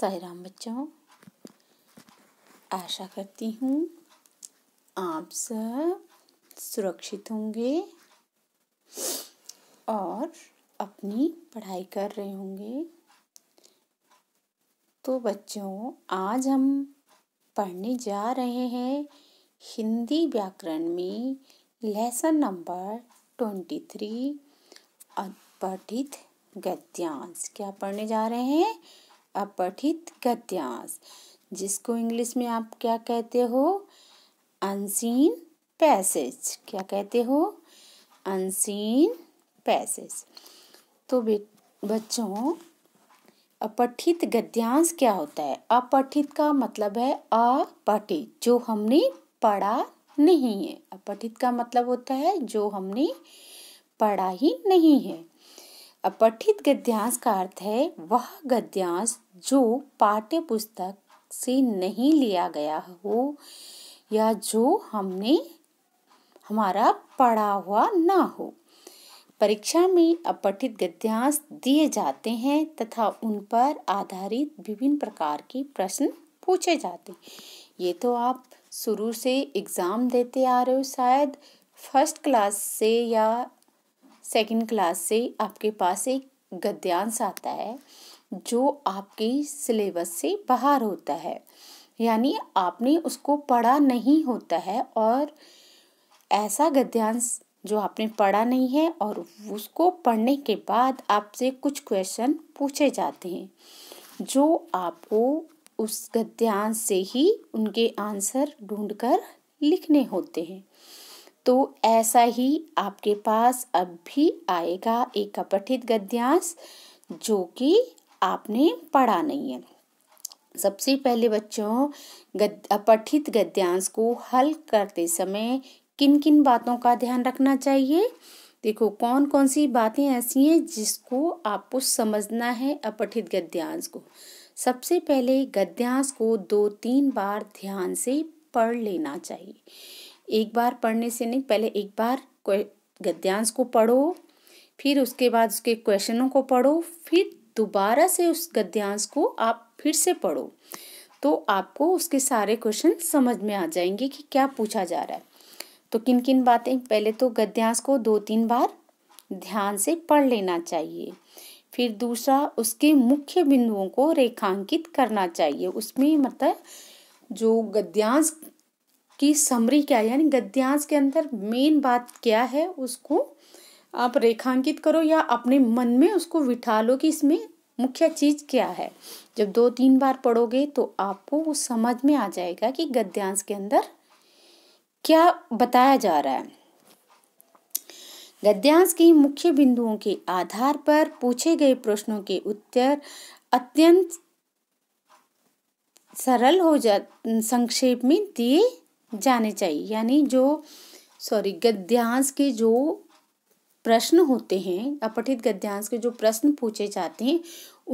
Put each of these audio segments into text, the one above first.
साई बच्चों आशा करती हूँ आप सब सुरक्षित होंगे और अपनी पढ़ाई कर रहे होंगे तो बच्चों आज हम पढ़ने जा रहे हैं हिंदी व्याकरण में लेसन नंबर ट्वेंटी थ्री पठित गद्यांश क्या पढ़ने जा रहे हैं अपठित गद्यांश जिसको इंग्लिश में आप क्या कहते हो अनसीन पैसेज क्या कहते हो अनसीन पैसेज तो बच्चों अपठित गद्यांश क्या होता है अपठित का मतलब है अपठित जो हमने पढ़ा नहीं है अपठित का मतलब होता है जो हमने पढ़ा ही नहीं है अपठित गद्यांश का अर्थ है वह गद्यांश जो पाठ्य पुस्तक से नहीं लिया गया हो या जो हमने हमारा पढ़ा हुआ ना हो परीक्षा में अपठित गद्यांश दिए जाते हैं तथा उन पर आधारित विभिन्न प्रकार के प्रश्न पूछे जाते हैं ये तो आप शुरू से एग्ज़ाम देते आ रहे हो शायद फर्स्ट क्लास से या सेकंड क्लास से आपके पास एक गद्यांश आता है जो आपके सिलेबस से बाहर होता है यानी आपने उसको पढ़ा नहीं होता है और ऐसा गद्यांश जो आपने पढ़ा नहीं है और उसको पढ़ने के बाद आपसे कुछ क्वेश्चन पूछे जाते हैं जो आपको उस गद्यांश से ही उनके आंसर ढूंढकर लिखने होते हैं तो ऐसा ही आपके पास अब भी आएगा एक अपठित गद्यांश जो कि आपने पढ़ा नहीं है सबसे पहले बच्चों अपठित गद्यांश को हल करते समय किन किन बातों का ध्यान रखना चाहिए देखो कौन कौन सी बातें ऐसी हैं जिसको आपको समझना है अपठित गद्यांश को सबसे पहले गद्यांश को दो तीन बार ध्यान से पढ़ लेना चाहिए एक बार पढ़ने से नहीं पहले एक बार गद्यांश को पढ़ो फिर उसके बाद उसके क्वेश्चनों को पढ़ो फिर दोबारा से उस गद्यांश को आप फिर से पढ़ो तो आपको उसके सारे क्वेश्चन समझ में आ जाएंगे कि क्या पूछा जा रहा है तो किन किन बातें पहले तो गद्यांश को दो तीन बार ध्यान से पढ़ लेना चाहिए फिर दूसरा उसके मुख्य बिंदुओं को रेखांकित करना चाहिए उसमें मतलब जो गद्यांश की समरी क्या है यानी गद्यांश के अंदर मेन बात क्या है उसको आप रेखांकित करो या अपने मन में उसको बिठा लो कि इसमें मुख्य चीज़ क्या है जब दो तीन बार पढ़ोगे तो आपको वो समझ में आ जाएगा कि गद्यांश के अंदर क्या बताया जा रहा है गद्यांश की मुख्य बिंदुओं के आधार पर पूछे गए प्रश्नों के उत्तर अत्यंत सरल हो जा संक्षेप में दिए जाने चाहिए यानी जो सॉरी गद्यांश के जो प्रश्न होते हैं अपठित गद्यांश के जो प्रश्न पूछे जाते हैं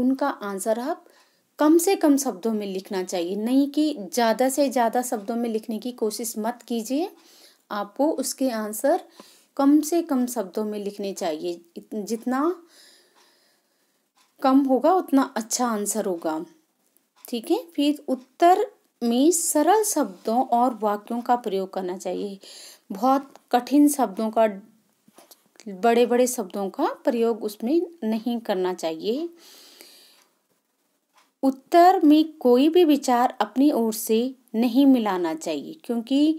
उनका आंसर आप कम से कम शब्दों में लिखना चाहिए नहीं कि ज़्यादा से ज़्यादा शब्दों में लिखने की कोशिश मत कीजिए आपको उसके आंसर कम से कम शब्दों में लिखने चाहिए जितना कम होगा उतना अच्छा आंसर होगा ठीक है फिर उत्तर में सरल शब्दों और वाक्यों का प्रयोग करना चाहिए बहुत कठिन शब्दों का बड़े बड़े शब्दों का प्रयोग उसमें नहीं करना चाहिए उत्तर में कोई भी विचार अपनी ओर से नहीं मिलाना चाहिए क्योंकि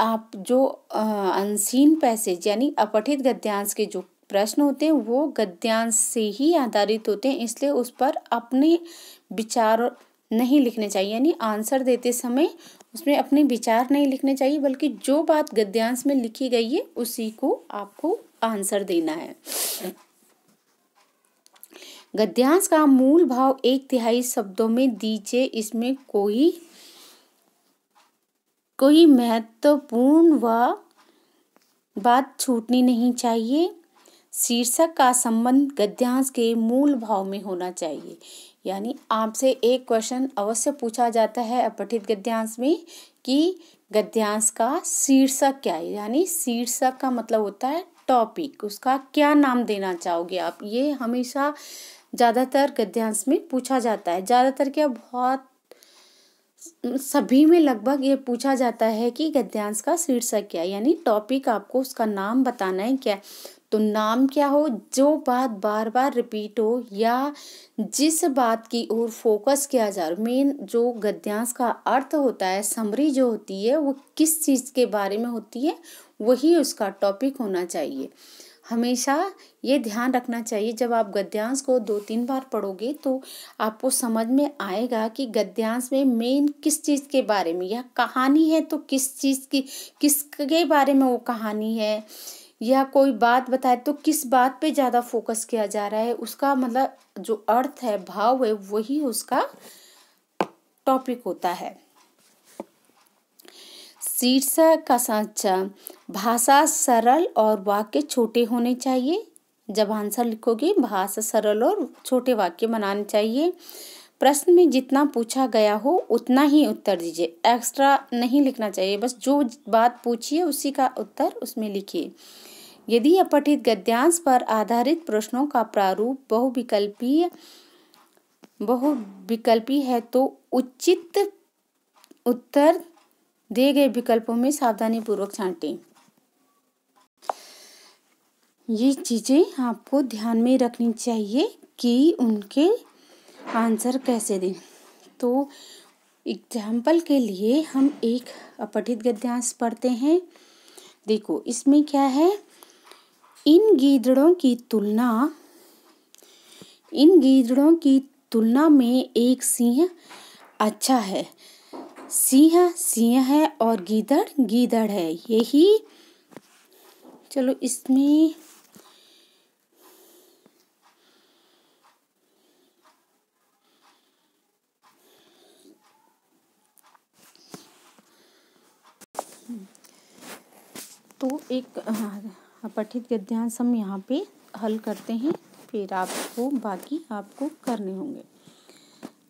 आप जो अनसीन पैसेज यानी अपठित गद्यांश के जो प्रश्न होते हैं वो गद्यांश से ही आधारित होते हैं इसलिए उस पर अपने विचार नहीं लिखने चाहिए यानी आंसर देते समय उसमें अपने विचार नहीं लिखने चाहिए बल्कि जो बात गद्यांश में लिखी गई है उसी को आपको आंसर देना है गद्यांश का मूल भाव एक तिहाई शब्दों में दीजिए इसमें कोई कोई महत्वपूर्ण व बात छूटनी नहीं चाहिए शीर्षक का संबंध गद्यांश के मूल भाव में होना चाहिए यानी आपसे एक क्वेश्चन अवश्य पूछा जाता है अपठित गद्यांश में कि गद्यांश का शीर्षक क्या है यानी शीर्षक का मतलब होता है टॉपिक उसका क्या नाम देना चाहोगे आप ये हमेशा ज़्यादातर गद्यांश में पूछा जाता है ज़्यादातर क्या बहुत सभी में लगभग ये पूछा जाता है कि गद्यांश का शीर्षक क्या है यानी टॉपिक आपको उसका नाम बताना है क्या तो नाम क्या हो जो बात बार बार रिपीट हो या जिस बात की ओर फोकस किया जा रहा मेन जो गद्यांश का अर्थ होता है समरी जो होती है वो किस चीज़ के बारे में होती है वही उसका टॉपिक होना चाहिए हमेशा ये ध्यान रखना चाहिए जब आप गद्यांश को दो तीन बार पढ़ोगे तो आपको समझ में आएगा कि गद्यांश में मेन किस चीज़ के बारे में या कहानी है तो किस चीज़ की किसके बारे में वो कहानी है या कोई बात बताए तो किस बात पे ज़्यादा फोकस किया जा रहा है उसका मतलब जो अर्थ है भाव है वही उसका टॉपिक होता है शीर्षक का साक्षा भाषा सरल और वाक्य छोटे होने चाहिए जब आंसर लिखोगे भाषा सरल और छोटे वाक्य बनाने चाहिए प्रश्न में जितना पूछा गया हो उतना ही उत्तर दीजिए एक्स्ट्रा नहीं लिखना चाहिए बस जो बात पूछिए उसी का उत्तर उसमें लिखिए यदि अपठित गद्यांश पर आधारित प्रश्नों का प्रारूप बहुविकल्पीय बहुविकल्पी है तो उचित उत्तर दिए गए विकल्पों में सावधानी पूर्वक छांटें ये चीज़ें आपको ध्यान में रखनी चाहिए कि उनके आंसर कैसे दें तो एग्जाम्पल के लिए हम एक अपठित गद्यांश पढ़ते हैं देखो इसमें क्या है इन गीदड़ों की तुलना इन गीदड़ों की तुलना में एक सिंह अच्छा है सिंह सिंह है और गीदड़ गीदड़ है यही चलो इसमें तो एक हाँ, पठित गद्यांश हम यहाँ पे हल करते हैं फिर आपको बाकी आपको करने होंगे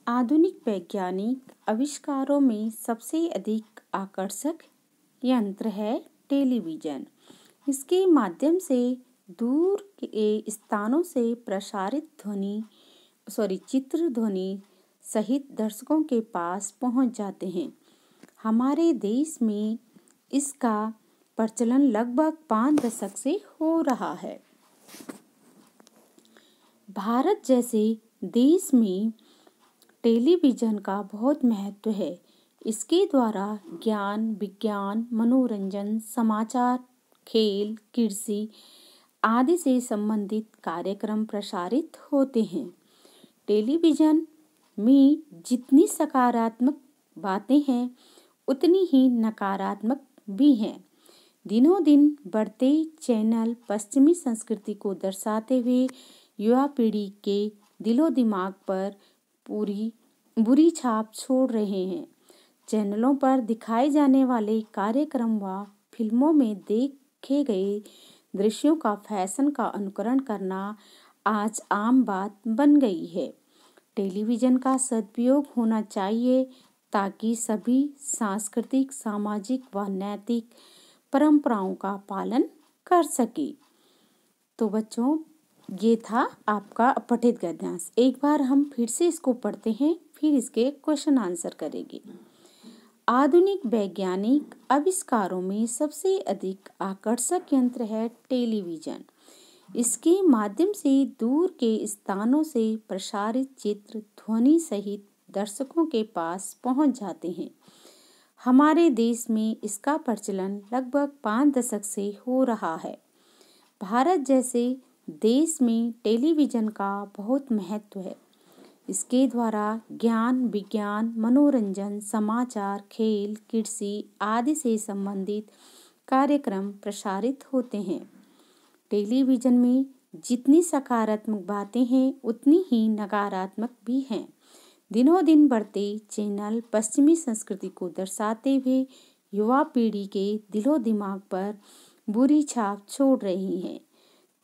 आधुनिक वैज्ञानिक आविष्कारों में सबसे अधिक आकर्षक यंत्र है टेलीविज़न इसके माध्यम से दूर के स्थानों से प्रसारित ध्वनि सॉरी चित्र ध्वनि सहित दर्शकों के पास पहुंच जाते हैं हमारे देश में इसका प्रचलन लगभग पाँच दशक से हो रहा है भारत जैसे देश में टेलीविज़न का बहुत महत्व है इसके द्वारा ज्ञान विज्ञान मनोरंजन समाचार खेल कृषि आदि से संबंधित कार्यक्रम प्रसारित होते हैं टेलीविज़न में जितनी सकारात्मक बातें हैं उतनी ही नकारात्मक भी हैं दिनों दिन बढ़ते चैनल पश्चिमी संस्कृति को दर्शाते हुए युवा पीढ़ी के दिलो दिमाग पर पूरी बुरी छाप छोड़ रहे हैं चैनलों पर दिखाए जाने वाले कार्यक्रम व फिल्मों में देखे गए दृश्यों का फैशन का अनुकरण करना आज आम बात बन गई है टेलीविज़न का सदुपयोग होना चाहिए ताकि सभी सांस्कृतिक सामाजिक व नैतिक परंपराओं का पालन कर सके तो बच्चों ये था आपका पठित गद्यांश एक बार हम फिर से इसको पढ़ते हैं फिर इसके क्वेश्चन आंसर करेंगे आधुनिक वैज्ञानिक आविष्कारों में सबसे अधिक आकर्षक यंत्र है टेलीविज़न इसके माध्यम से दूर के स्थानों से प्रसारित चित्र ध्वनि सहित दर्शकों के पास पहुंच जाते हैं हमारे देश में इसका प्रचलन लगभग पाँच दशक से हो रहा है भारत जैसे देश में टेलीविज़न का बहुत महत्व है इसके द्वारा ज्ञान विज्ञान मनोरंजन समाचार खेल कृषि आदि से संबंधित कार्यक्रम प्रसारित होते हैं टेलीविज़न में जितनी सकारात्मक बातें हैं उतनी ही नकारात्मक भी हैं दिनों दिन बढ़ते चैनल पश्चिमी संस्कृति को दर्शाते हुए युवा पीढ़ी के दिलो दिमाग पर बुरी छाप छोड़ रही हैं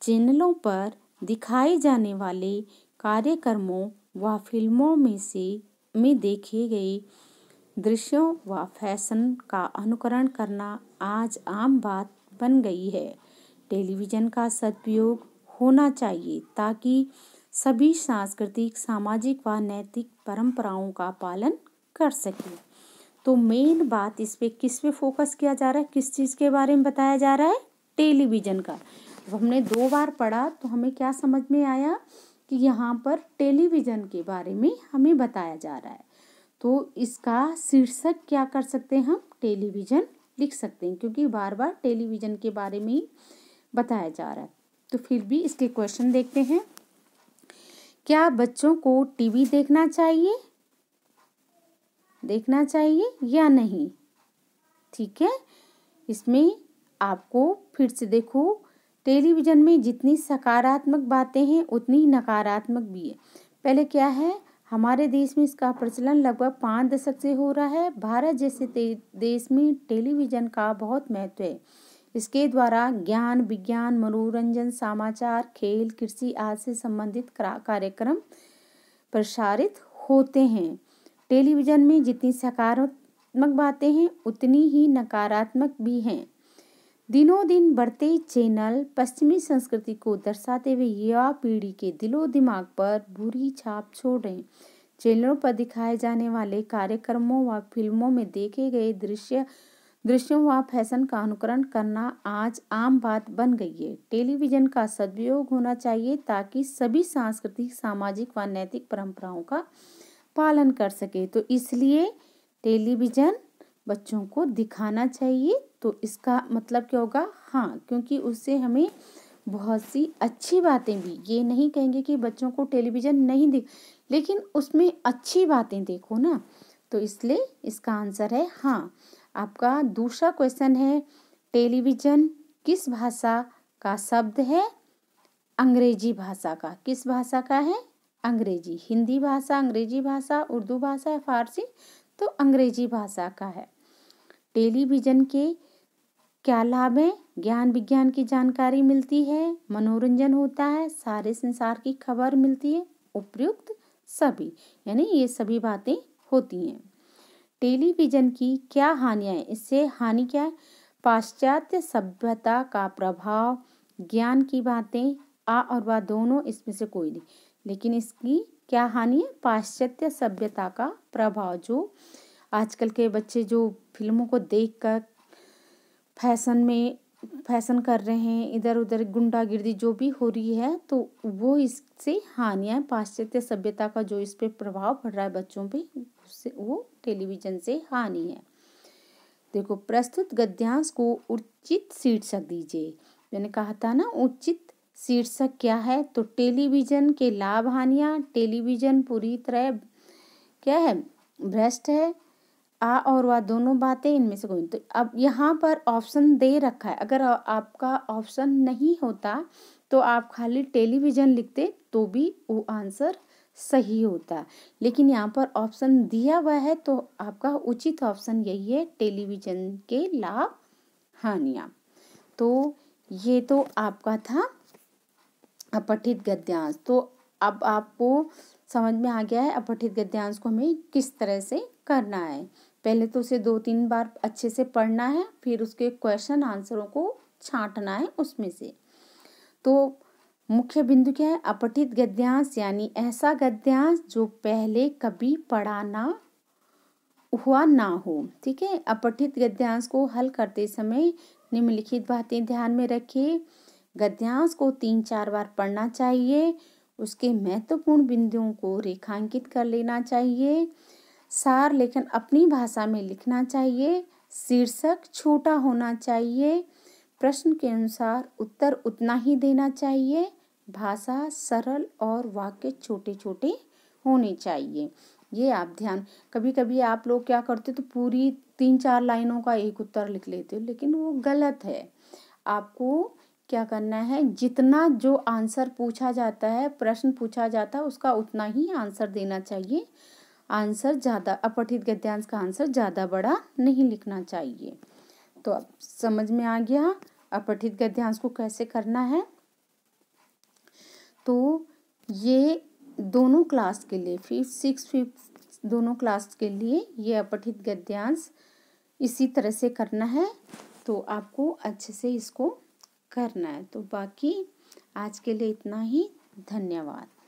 चैनलों पर दिखाए जाने वाले कार्यक्रमों व फिल्मों में से में देखे गए दृश्यों व फैशन का अनुकरण करना आज आम बात बन गई है टेलीविज़न का सदुपयोग होना चाहिए ताकि सभी सांस्कृतिक सामाजिक व नैतिक परंपराओं का पालन कर सकें तो मेन बात इस पर किस पे फोकस किया जा रहा है किस चीज़ के बारे में बताया जा रहा है टेलीविज़न का तो हमने दो बार पढ़ा तो हमें क्या समझ में आया कि यहाँ पर टेलीविज़न के बारे में हमें बताया जा रहा है तो इसका शीर्षक क्या कर सकते हैं हम टेलीविज़न लिख सकते हैं क्योंकि बार बार टेलीविज़न के बारे में ही बताया जा रहा है तो फिर भी इसके क्वेश्चन देखते हैं क्या बच्चों को टीवी देखना चाहिए देखना चाहिए या नहीं ठीक है इसमें आपको फिर से देखो टेलीविज़न में जितनी सकारात्मक बातें हैं उतनी ही नकारात्मक भी है पहले क्या है हमारे देश में इसका प्रचलन लगभग पाँच दशक से हो रहा है भारत जैसे देश में टेलीविज़न का बहुत महत्व है इसके द्वारा ज्ञान विज्ञान मनोरंजन समाचार खेल कृषि आदि से संबंधित कार्यक्रम प्रसारित होते हैं टेलीविज़न में जितनी सकारात्मक बातें हैं उतनी ही नकारात्मक भी हैं दिनों दिन बढ़ते चैनल पश्चिमी संस्कृति को दर्शाते हुए युवा पीढ़ी के दिलो दिमाग पर बुरी छाप छोड़ रहे हैं चैनलों पर दिखाए जाने वाले कार्यक्रमों व फिल्मों में देखे गए दृश्य दृश्यों व फैशन का अनुकरण करना आज आम बात बन गई है टेलीविजन का सदुपयोग होना चाहिए ताकि सभी सांस्कृतिक सामाजिक व नैतिक परंपराओं का पालन कर सके तो इसलिए टेलीविजन बच्चों को दिखाना चाहिए तो इसका मतलब क्या होगा हाँ क्योंकि उससे हमें बहुत सी अच्छी बातें भी ये नहीं कहेंगे कि बच्चों को टेलीविज़न नहीं दिख लेकिन उसमें अच्छी बातें देखो ना तो इसलिए इसका आंसर है हाँ आपका दूसरा क्वेश्चन है टेलीविज़न किस भाषा का शब्द है अंग्रेजी भाषा का किस भाषा का है अंग्रेजी हिंदी भाषा अंग्रेजी भाषा उर्दू भाषा फारसी तो अंग्रेजी भाषा का है टेलीविज़न के क्या लाभ हैं ज्ञान विज्ञान की जानकारी मिलती है मनोरंजन होता है सारे संसार की खबर मिलती है उपयुक्त सभी यानी ये सभी बातें होती हैं टेलीविज़न की क्या हानियाँ हैं इससे हानि क्या है पाश्चात्य सभ्यता का प्रभाव ज्ञान की बातें आ और बा दोनों इसमें से कोई नहीं लेकिन इसकी क्या हानि है पाश्चात्य सभ्यता का प्रभाव जो आजकल के बच्चे जो फिल्मों को देख कर फैशन में फैशन कर रहे हैं इधर उधर गुंडागिर्दी जो भी हो रही है तो वो इससे हानियाँ पाश्चात्य सभ्यता का जो इस पर प्रभाव पड़ रहा है बच्चों पे उससे वो टेलीविज़न से हानि है देखो प्रस्तुत गद्यांश को उचित शीर्षक दीजिए मैंने कहा था ना उचित शीर्षक क्या है तो टेलीविज़न के लाभ हानियाँ टेलीविज़न पूरी तरह क्या है भ्रष्ट है आ और वह दोनों बातें इनमें से कोई तो अब यहाँ पर ऑप्शन दे रखा है अगर आपका ऑप्शन नहीं होता तो आप खाली टेलीविज़न लिखते तो भी वो आंसर सही होता लेकिन यहाँ पर ऑप्शन दिया हुआ है तो आपका उचित ऑप्शन यही है टेलीविज़न के लाभ हानियाँ तो ये तो आपका था अपठित गद्यांश तो अब आपको समझ में आ गया है अपठित गद्यांश को हमें किस तरह से करना है पहले तो उसे दो तीन बार अच्छे से पढ़ना है फिर उसके क्वेश्चन आंसरों को छांटना है उसमें से तो मुख्य बिंदु क्या है अपठित गद्यांश यानी ऐसा गद्यांश जो पहले कभी पढ़ा ना हुआ ना हो ठीक है अपठित गद्यांश को हल करते समय निम्नलिखित बातें ध्यान में रखें गद्यांश को तीन चार बार पढ़ना चाहिए उसके महत्वपूर्ण बिंदुओं को रेखांकित कर लेना चाहिए सार लेखन अपनी भाषा में लिखना चाहिए शीर्षक छोटा होना चाहिए प्रश्न के अनुसार उत्तर उतना ही देना चाहिए भाषा सरल और वाक्य छोटे छोटे होने चाहिए ये आप ध्यान कभी कभी आप लोग क्या करते तो पूरी तीन चार लाइनों का एक उत्तर लिख लेते हो लेकिन वो गलत है आपको क्या करना है जितना जो आंसर पूछा जाता है प्रश्न पूछा जाता है उसका उतना ही आंसर देना चाहिए आंसर ज़्यादा अपठित गद्यांश का आंसर ज़्यादा बड़ा नहीं लिखना चाहिए तो अब समझ में आ गया अपठित गद्यांश को कैसे करना है तो ये दोनों क्लास के लिए फिफ्थ सिक्स फिफ्थ दोनों क्लास के लिए ये अपठित गद्यांश इसी तरह से करना है तो आपको अच्छे से इसको करना है तो बाकी आज के लिए इतना ही धन्यवाद